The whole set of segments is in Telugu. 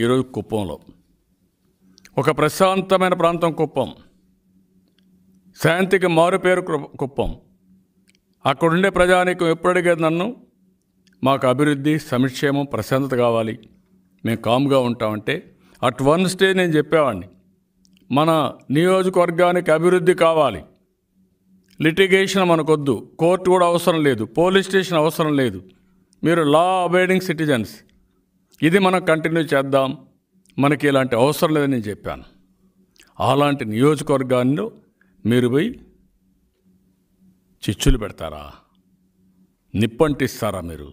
ఈరోజు కుప్పంలో ఒక ప్రశాంతమైన ప్రాంతం కుప్పం శాంతికి మారు పేరు కుప్పం అక్కడుండే ప్రజానీకం ఎప్పుడు అడిగేది నన్ను మాకు అభివృద్ధి సంక్షేమం ప్రశాంతత కావాలి మేము కామ్గా ఉంటామంటే అట్ వన్ స్టే నేను చెప్పేవాడిని మన నియోజకవర్గానికి అభివృద్ధి కావాలి లిటిగేషన్ మనకొద్దు కోర్టు కూడా అవసరం లేదు పోలీస్ స్టేషన్ అవసరం లేదు మీరు లా అబైడింగ్ సిటిజన్స్ ఇది మనం కంటిన్యూ చేద్దాం మనకి ఇలాంటి అవసరం లేదని నేను చెప్పాను అలాంటి నియోజకవర్గాల్లో మీరు పోయి చిచ్చులు పెడతారా నిప్పంటిస్తారా మీరు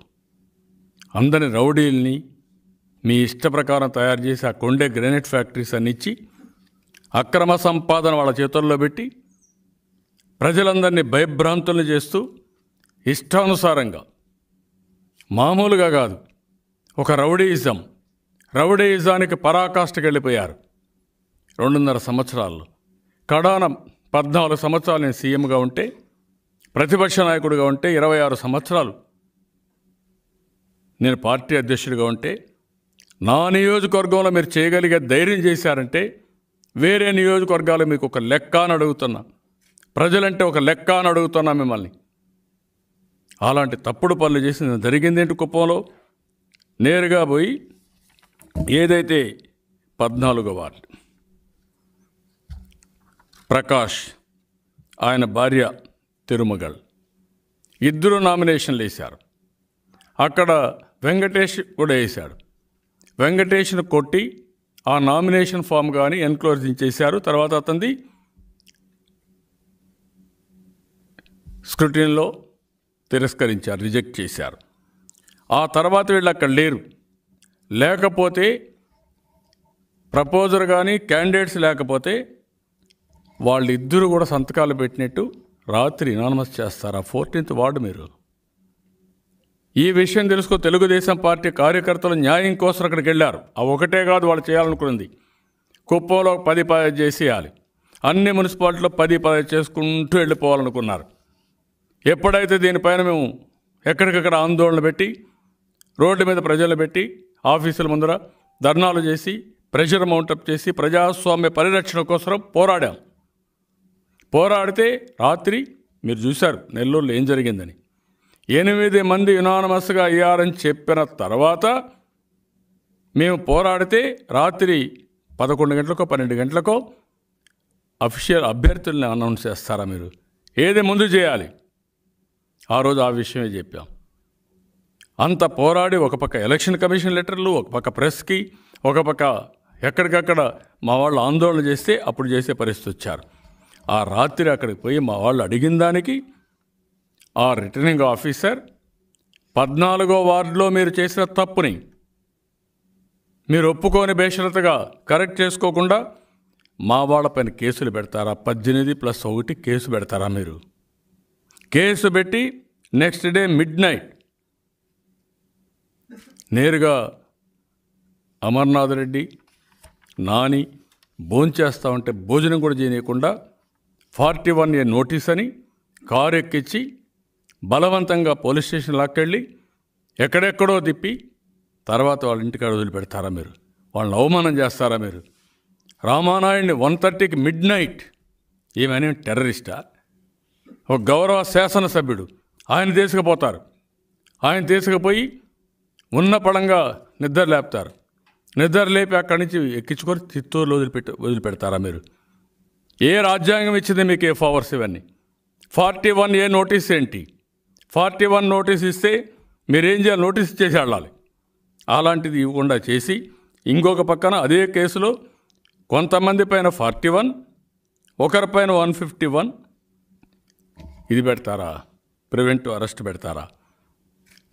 అందరి రౌడీల్ని మీ ఇష్ట ప్రకారం తయారు చేసి ఆ కొండే గ్రెనైట్ ఫ్యాక్టరీస్ అని ఇచ్చి అక్రమ సంపాదన వాళ్ళ చేతుల్లో పెట్టి ప్రజలందరినీ భయభ్రాంతులను చేస్తూ ఇష్టానుసారంగా మామూలుగా కాదు ఒక రౌడీయిజం రౌడీయిజానికి పరాకాష్ఠకి వెళ్ళిపోయారు రెండున్నర సంవత్సరాలు కడాన పద్నాలుగు సంవత్సరాలు నేను సీఎంగా ఉంటే ప్రతిపక్ష నాయకుడిగా ఉంటే ఇరవై ఆరు సంవత్సరాలు నేను పార్టీ అధ్యక్షుడిగా ఉంటే నా నియోజకవర్గంలో మీరు చేయగలిగే ధైర్యం చేశారంటే వేరే నియోజకవర్గాలు మీకు ఒక లెక్క అని అడుగుతున్నా ప్రజలంటే ఒక లెక్క అని అడుగుతున్నా మిమ్మల్ని అలాంటి తప్పుడు పనులు చేసి జరిగింది ఏంటి కుప్పంలో నేరుగా పోయి ఏదైతే పద్నాలుగో వార్డు ప్రకాష్ ఆయన భార్య తిరుమగల్ ఇద్దరు నామినేషన్లు వేశారు అక్కడ వెంకటేష్ కూడా వేశాడు వెంకటేష్ను కొట్టి ఆ నామినేషన్ ఫామ్ కానీ ఎన్క్లోజ్ చేశారు తర్వాత అతనిది స్క్రూటిన్లో తిరస్కరించారు రిజెక్ట్ చేశారు ఆ తర్వాత వీళ్ళు అక్కడ లేరు లేకపోతే ప్రపోజర్ కానీ క్యాండిడేట్స్ లేకపోతే వాళ్ళిద్దరూ కూడా సంతకాలు పెట్టినట్టు రాత్రి అనానమస్ చేస్తారు ఆ ఫోర్టీన్త్ వార్డు మీరు ఈ విషయం తెలుసుకో తెలుగుదేశం పార్టీ కార్యకర్తలు న్యాయం కోసం అక్కడికి వెళ్ళారు ఆ ఒకటే కాదు వాళ్ళు చేయాలనుకున్నది కుప్పంలో పది పది చేసేయాలి అన్ని మున్సిపాలిటీలో పది పది చేసుకుంటూ వెళ్ళిపోవాలనుకున్నారు ఎప్పుడైతే దీనిపైన మేము ఎక్కడికక్కడ ఆందోళన పెట్టి రోడ్డు మీద ప్రజలు పెట్టి ఆఫీసుల ముందర ధర్నాలు చేసి ప్రెషర్ మౌంటప్ చేసి ప్రజాస్వామ్య పరిరక్షణ కోసం పోరాడాం పోరాడితే రాత్రి మీరు చూశారు నెల్లూరులో ఏం జరిగిందని ఎనిమిది మంది యునానమస్గా అయ్యారని చెప్పిన తర్వాత మేము పోరాడితే రాత్రి పదకొండు గంటలకో పన్నెండు గంటలకో అఫీషియల్ అభ్యర్థుల్ని అనౌన్స్ చేస్తారా మీరు ఏది ముందు చేయాలి ఆ రోజు ఆ విషయమే చెప్పాం అంత పోరాడి ఒక పక్క ఎలక్షన్ కమిషన్ లెటర్లు ఒక పక్క ప్రెస్కి ఒక పక్క ఎక్కడికక్కడ మా వాళ్ళు ఆందోళన చేస్తే అప్పుడు చేసే పరిస్థితి వచ్చారు ఆ రాత్రి అక్కడికి పోయి మా వాళ్ళు అడిగిన దానికి ఆ రిటర్నింగ్ ఆఫీసర్ పద్నాలుగో వార్డులో మీరు చేసిన తప్పుని మీరు ఒప్పుకొని బేషరతగా కరెక్ట్ చేసుకోకుండా మా వాళ్ళపైన కేసులు పెడతారా పద్దెనిమిది ప్లస్ ఒకటి కేసు పెడతారా మీరు కేసు పెట్టి నెక్స్ట్ డే మిడ్ నైట్ నేరుగా అమర్నాథ్ రెడ్డి నాని భోంచేస్తా ఉంటే భోజనం కూడా చేయకుండా ఫార్టీ వన్ ఏ నోటీస్ అని కారు ఎక్కించి బలవంతంగా పోలీస్ స్టేషన్ లాక్కెళ్ళి ఎక్కడెక్కడో తిప్పి తర్వాత వాళ్ళ ఇంటికాడ వదిలిపెడతారా మీరు వాళ్ళని అవమానం చేస్తారా మీరు రామానాయుడిని వన్ థర్టీకి మిడ్ నైట్ ఏమైనా టెర్రరిస్టా ఒక గౌరవ శాసనసభ్యుడు ఆయన తీసుకుపోతారు ఆయన తీసుకుపోయి ఉన్న పడంగా నిద్ర లేపుతారు నిద్ర లేపి అక్కడి నుంచి ఎక్కించుకొని చిత్తూరులో వదిలిపెట్ట వదిలిపెడతారా మీరు ఏ రాజ్యాంగం ఇచ్చింది మీకు ఏ ఫవర్స్ ఇవన్నీ ఫార్టీ వన్ ఏ నోటీస్ ఏంటి ఫార్టీ వన్ నోటీస్ ఇస్తే మీరేం చేయాలి నోటీస్ చేసి వెళ్ళాలి అలాంటిది ఇవ్వకుండా చేసి ఇంకొక పక్కన అదే కేసులో కొంతమంది పైన ఫార్టీ వన్ ఒకరిపైన వన్ ఫిఫ్టీ వన్ ఇది పెడతారా ప్రివెంట్ అరెస్ట్ పెడతారా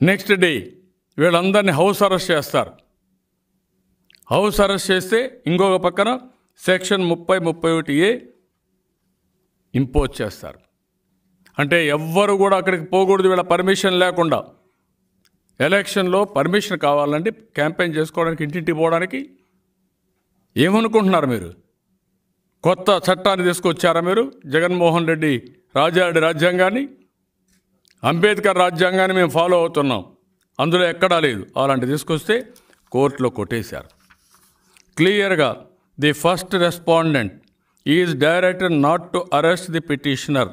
నెక్స్ట్ డే వీళ్ళందరినీ హౌస్ అరెస్ట్ చేస్తారు హౌస్ అరెస్ట్ చేస్తే ఇంకొక పక్కన సెక్షన్ ముప్పై ముప్పై ఒకటి ఏ ఇంపోజ్ చేస్తారు అంటే ఎవ్వరు కూడా అక్కడికి పోకూడదు వీళ్ళ పర్మిషన్ లేకుండా ఎలక్షన్లో పర్మిషన్ కావాలంటే క్యాంపెయిన్ చేసుకోవడానికి ఇంటింటికి పోవడానికి ఏమనుకుంటున్నారు మీరు కొత్త చట్టాన్ని తీసుకొచ్చారా మీరు జగన్మోహన్ రెడ్డి రాజాడి రాజ్యాంగాన్ని అంబేద్కర్ రాజ్యాంగాన్ని మేము ఫాలో అవుతున్నాం అందులో ఎక్కడా లేదు అలాంటి తీసుకొస్తే కోర్టులో కొట్టేశారు క్లియర్గా the first respondent is director not to arrest the petitioner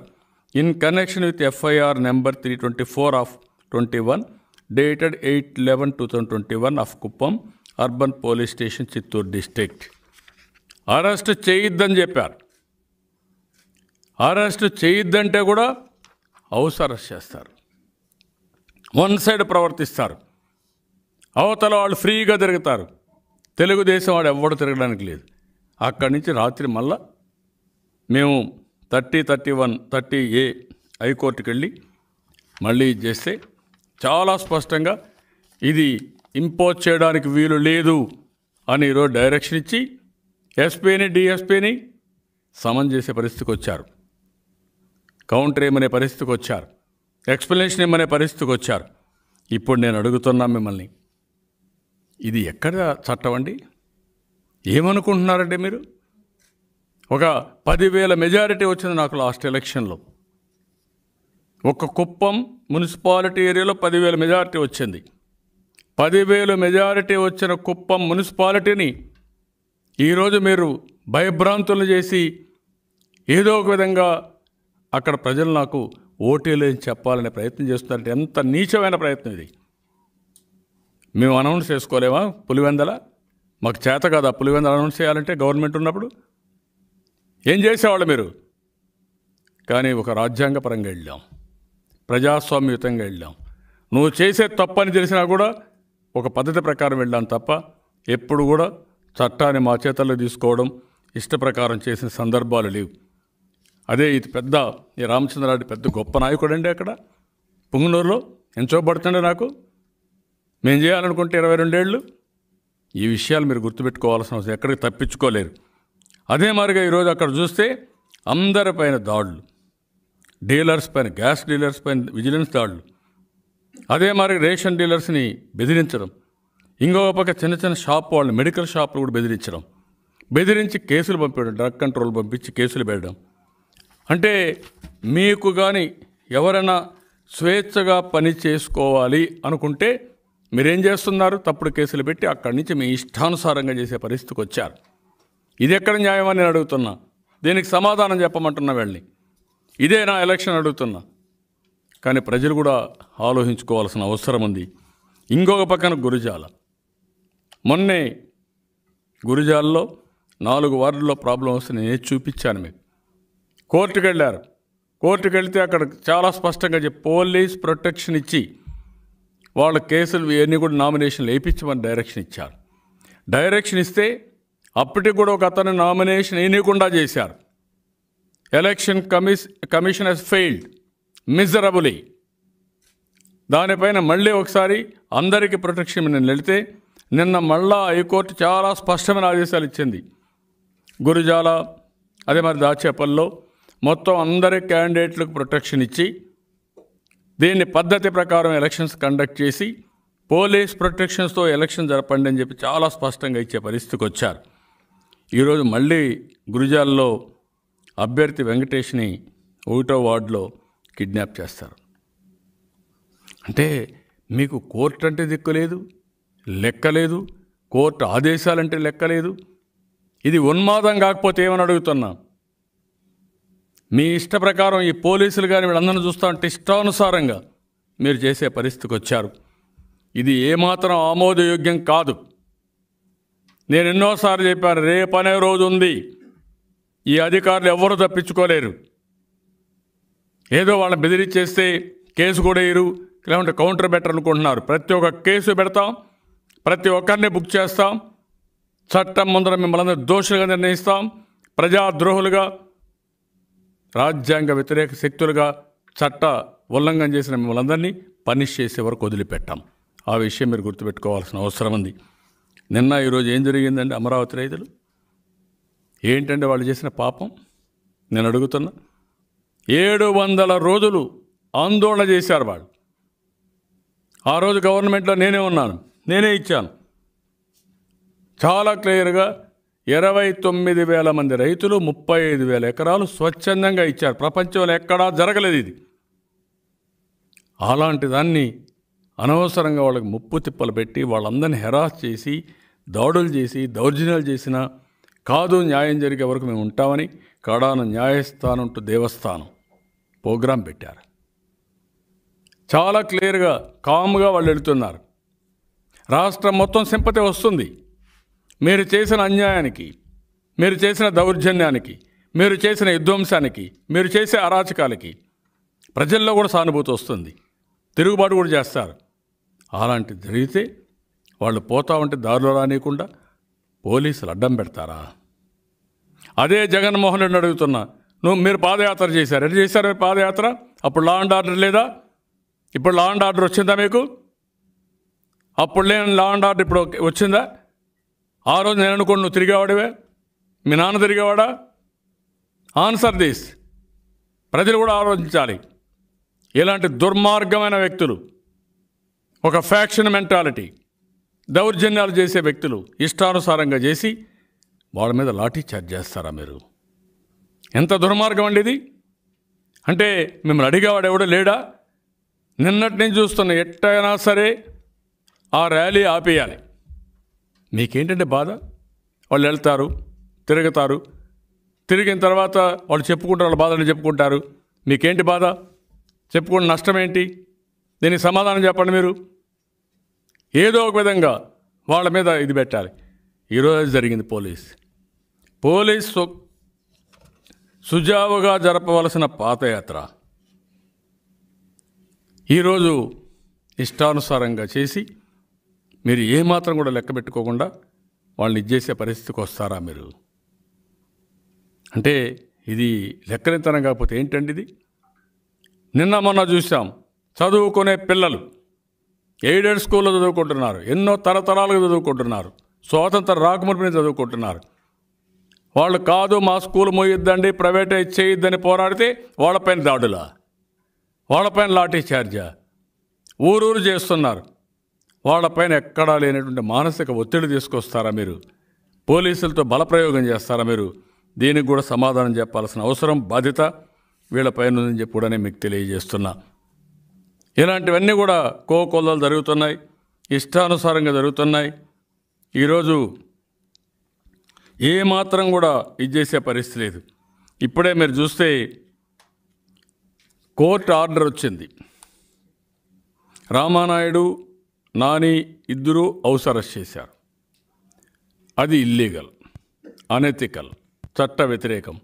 in connection with FIR number three twenty four of twenty one dated eight eleven two thousand twenty one of Kuppam urban police station Chittoor district arrest చేయొద్దని చెప్పారు అరెస్ట్ చేయొద్దంటే కూడా అవసరం చేస్తారు వన్ సైడ్ ప్రవర్తిస్తారు అవతల వాళ్ళు ఫ్రీగా తిరుగుతారు తెలుగుదేశం వాడు ఎవ్వడు తిరగడానికి లేదు అక్కడి నుంచి రాత్రి మళ్ళా మేము thirty thirty one thirty A హైకోర్టుకి వెళ్ళి మళ్ళీ చేస్తే చాలా స్పష్టంగా ఇది ఇంపోజ్ చేయడానికి వీలు లేదు అని ఈరోజు డైరెక్షన్ ఇచ్చి ఎస్పీని డిఎస్పీని సమన్ చేసే పరిస్థితికి వచ్చారు కౌంటర్ ఏమనే పరిస్థితికి వచ్చారు ఎక్స్ప్లెనేషన్ ఇమ్మనే పరిస్థితికి వచ్చారు ఇప్పుడు నేను అడుగుతున్నా మిమ్మల్ని ఇది ఎక్కడ చట్టం అండి ఏమనుకుంటున్నారండి మీరు ఒక పదివేల మెజారిటీ వచ్చింది నాకు లాస్ట్ ఎలక్షన్లో ఒక కుప్పం మున్సిపాలిటీ ఏరియాలో పదివేల మెజారిటీ వచ్చింది పదివేలు మెజారిటీ వచ్చిన కుప్పం మున్సిపాలిటీని ఈరోజు మీరు భయభ్రాంతులు చేసి ఏదో ఒక విధంగా అక్కడ ప్రజలు నాకు ఓటీలు చెప్పాలనే ప్రయత్నం చేస్తున్నారంటే ఎంత నీచమైన ప్రయత్నం ఇది మేము అనౌన్స్ చేసుకోలేమా పులివెందల మాకు చేత కాదు ఆ పులివెందల అనౌన్స్ చేయాలంటే గవర్నమెంట్ ఉన్నప్పుడు ఏం చేసేవాళ్ళు మీరు కానీ ఒక రాజ్యాంగపరంగా వెళ్ళాం ప్రజాస్వామ్యుతంగా వెళ్ళాం నువ్వు చేసే తప్పని తెలిసినా కూడా ఒక పద్ధతి ప్రకారం వెళ్ళాం తప్ప ఎప్పుడు కూడా చట్టాన్ని మా చేతల్లో తీసుకోవడం ఇష్టప్రకారం చేసిన సందర్భాలు లేవు అదే ఇది పెద్ద ఈ రామచంద్రారెడ్డి పెద్ద గొప్ప నాయకుడు అండి అక్కడ పుంగనూరులో ఎంచోబడుతుండే నాకు మేము చేయాలనుకుంటే ఇరవై రెండేళ్ళు ఈ విషయాలు మీరు గుర్తుపెట్టుకోవాల్సిన అవసరం ఎక్కడికి తప్పించుకోలేరు అదే మారిగా ఈరోజు అక్కడ చూస్తే అందరిపైన దాడులు డీలర్స్ పైన గ్యాస్ డీలర్స్ పైన విజిలెన్స్ దాడులు అదే మారి రేషన్ డీలర్స్ని బెదిరించడం ఇంకో పక్క చిన్న చిన్న షాప్ వాళ్ళని మెడికల్ షాప్లు కూడా బెదిరించడం బెదిరించి కేసులు పంపించడం డ్రగ్ కంట్రోల్ పంపించి కేసులు పెట్టడం అంటే మీకు కానీ ఎవరైనా స్వేచ్ఛగా పని చేసుకోవాలి అనుకుంటే మీరేం చేస్తున్నారు తప్పుడు కేసులు పెట్టి అక్కడి నుంచి మీ ఇష్టానుసారంగా చేసే పరిస్థితికి వచ్చారు ఇది ఎక్కడ న్యాయమని నేను అడుగుతున్నా దీనికి సమాధానం చెప్పమంటున్నా వెళ్ళి ఇదే నా ఎలక్షన్ అడుగుతున్నా కానీ ప్రజలు కూడా ఆలోచించుకోవాల్సిన అవసరం ఉంది ఇంకొక పక్కన గురుజాల మొన్నే గురిజాల్లో నాలుగు వార్డుల్లో ప్రాబ్లం వస్తే నేనే చూపించాను మీకు కోర్టుకు వెళ్ళారు కోర్టుకు వెళితే అక్కడ చాలా స్పష్టంగా చెప్పి పోలీస్ ప్రొటెక్షన్ ఇచ్చి వాళ్ళ కేసులు ఇవన్నీ కూడా నామినేషన్లు వేయించమని డైరెక్షన్ ఇచ్చారు డైరెక్షన్ ఇస్తే అప్పటికి కూడా ఒక అతను నామినేషన్ వేయకుండా చేశారు ఎలక్షన్ కమిస్ కమిషన్ హెస్ ఫెయిల్డ్ మిజరబులీ దానిపైన మళ్ళీ ఒకసారి అందరికీ ప్రొటెక్షన్ నేను వెళితే నిన్న మళ్ళా హైకోర్టు చాలా స్పష్టమైన ఆదేశాలు ఇచ్చింది గురుజాల అదే మరి దాచేపల్లో మొత్తం అందరి క్యాండిడేట్లకు ప్రొటెక్షన్ ఇచ్చి దీన్ని పద్ధతి ప్రకారం ఎలక్షన్స్ కండక్ట్ చేసి పోలీస్ ప్రొటెక్షన్స్తో ఎలక్షన్ జరపండి అని చెప్పి చాలా స్పష్టంగా ఇచ్చే పరిస్థితికి వచ్చారు ఈరోజు మళ్ళీ గురిజాల్లో అభ్యర్థి వెంకటేష్ని ఒకటో వార్డులో కిడ్నాప్ చేస్తారు అంటే మీకు కోర్టు అంటే దిక్కులేదు లెక్కలేదు కోర్టు ఆదేశాలంటే లెక్కలేదు ఇది ఉన్మాదం కాకపోతే ఏమని అడుగుతున్నాను మీ ఇష్ట ప్రకారం ఈ పోలీసులు కానీ వీళ్ళందరినీ చూస్తా అంటే ఇష్టానుసారంగా మీరు చేసే పరిస్థితికి వచ్చారు ఇది ఏమాత్రం ఆమోదయోగ్యం కాదు నేను ఎన్నోసార్లు చెప్పాను రేపనే రోజు ఉంది ఈ అధికారులు ఎవరు తప్పించుకోలేరు ఏదో వాళ్ళని బెదిరించేస్తే కేసు కూడా ఇరు లేకుంటే కౌంటర్ బెటర్ అనుకుంటున్నారు ప్రతి ఒక్క కేసు పెడతాం ప్రతి ఒక్కరిని బుక్ చేస్తాం చట్టం ముందర మిమ్మల్ని దోషులుగా నిర్ణయిస్తాం ప్రజాద్రోహులుగా రాజ్యాంగ వ్యతిరేక శక్తులుగా చట్ట ఉల్లంఘన చేసిన మిమ్మల్ని అందరినీ పనిష్ చేసే వరకు వదిలిపెట్టాం ఆ విషయం మీరు గుర్తుపెట్టుకోవాల్సిన అవసరం ఉంది నిన్న ఈరోజు ఏం జరిగిందండి అమరావతి రైతులు ఏంటంటే వాళ్ళు చేసిన పాపం నేను అడుగుతున్నా ఏడు వందల రోజులు ఆందోళన చేశారు వాళ్ళు ఆ రోజు గవర్నమెంట్లో నేనే ఉన్నాను నేనే ఇచ్చాను చాలా క్లియర్గా ఇరవై తొమ్మిది వేల మంది రైతులు ముప్పై ఐదు వేల ఎకరాలు స్వచ్ఛందంగా ఇచ్చారు ప్రపంచంలో ఎక్కడా జరగలేదు ఇది అలాంటి దాన్ని అనవసరంగా వాళ్ళకి ముప్పు తిప్పలు పెట్టి వాళ్ళందరినీ హెరాస్ చేసి దాడులు చేసి దౌర్జన్యాలు చేసిన కాదు న్యాయం జరిగే వరకు మేము ఉంటామని కడాన న్యాయస్థానం టు దేవస్థానం ప్రోగ్రాం పెట్టారు చాలా క్లియర్గా కామ్గా వాళ్ళు వెళుతున్నారు రాష్ట్రం మొత్తం సింపతి వస్తుంది మీరు చేసిన అన్యాయానికి మీరు చేసిన దౌర్జన్యానికి మీరు చేసిన విధ్వంసానికి మీరు చేసే అరాచకాలకి ప్రజల్లో కూడా సానుభూతి వస్తుంది తిరుగుబాటు కూడా చేస్తారు అలాంటి జరిగితే వాళ్ళు పోతా ఉంటే దారిలో రానియకుండా పోలీసులు అడ్డం పెడతారా అదే జగన్మోహన్ రెడ్డి అడుగుతున్నా నువ్వు మీరు పాదయాత్ర చేశారు ఎటు చేశారు మీరు పాదయాత్ర అప్పుడు లా అండ్ ఆర్డర్ లేదా ఇప్పుడు లా అండ్ ఆర్డర్ వచ్చిందా మీకు అప్పుడు లేని లా అండ్ ఆర్డర్ ఇప్పుడు వచ్చిందా ఆ రోజు నేను అనుకోండి నువ్వు తిరిగేవాడివే మీ నాన్న తిరిగేవాడా ఆన్సర్ దిస్ ప్రజలు కూడా ఆలోచించాలి ఇలాంటి దుర్మార్గమైన వ్యక్తులు ఒక ఫ్యాక్షన్ మెంటాలిటీ దౌర్జన్యాలు చేసే వ్యక్తులు ఇష్టానుసారంగా చేసి వాళ్ళ మీద లాఠీ చార్జ్ చేస్తారా మీరు ఎంత దుర్మార్గం అండి ఇది అంటే మిమ్మల్ని అడిగేవాడు ఎవడో లేడా నిన్నటి నుంచి చూస్తున్న ఎట్టైనా సరే ఆ ర్యాలీ ఆపేయాలి మీకేంటంటే బాధ వాళ్ళు వెళ్తారు తిరుగుతారు తిరిగిన తర్వాత వాళ్ళు చెప్పుకుంటారు వాళ్ళ బాధని చెప్పుకుంటారు మీకేంటి బాధ చెప్పుకున్న నష్టం ఏంటి దీనికి సమాధానం చెప్పండి మీరు ఏదో ఒక విధంగా వాళ్ళ మీద ఇది పెట్టాలి ఈరోజు జరిగింది పోలీస్ పోలీస్ సుజావుగా జరపవలసిన పాదయాత్ర ఈరోజు ఇష్టానుసారంగా చేసి మీరు ఏమాత్రం కూడా లెక్క పెట్టుకోకుండా వాళ్ళని ఇచ్చేసే పరిస్థితికి వస్తారా మీరు అంటే ఇది లెక్కనితనం కాకపోతే ఏంటండి ఇది నిన్న మొన్న చూసాం చదువుకునే పిల్లలు ఎయిడెడ్ స్కూల్లో చదువుకుంటున్నారు ఎన్నో తరతరాలుగా చదువుకుంటున్నారు స్వాతంత్ర రాకమునిపిని చదువుకుంటున్నారు వాళ్ళు కాదు మా స్కూల్ మోయిద్దండి ప్రైవేట్ చేయొద్దని పోరాడితే వాళ్ళపైన దాడులా వాళ్ళపైన లాఠీ చార్జా ఊరూరు చేస్తున్నారు వాళ్ళపైన ఎక్కడా లేనటువంటి మానసిక ఒత్తిడి తీసుకొస్తారా మీరు పోలీసులతో బలప్రయోగం చేస్తారా మీరు దీనికి కూడా సమాధానం చెప్పాల్సిన అవసరం బాధ్యత వీళ్ళపైన ఉందని చెప్పి కూడా నేను మీకు తెలియజేస్తున్నా ఇలాంటివన్నీ కూడా కోకొల్లలు జరుగుతున్నాయి ఇష్టానుసారంగా జరుగుతున్నాయి ఈరోజు ఏమాత్రం కూడా ఇది చేసే పరిస్థితి లేదు ఇప్పుడే మీరు చూస్తే కోర్టు ఆర్డర్ వచ్చింది రామానాయుడు నాని ఇద్దరూ అవసరస్ చేశారు అది ఇల్లీగల్ అనెథికల్ చట్ట వ్యతిరేకం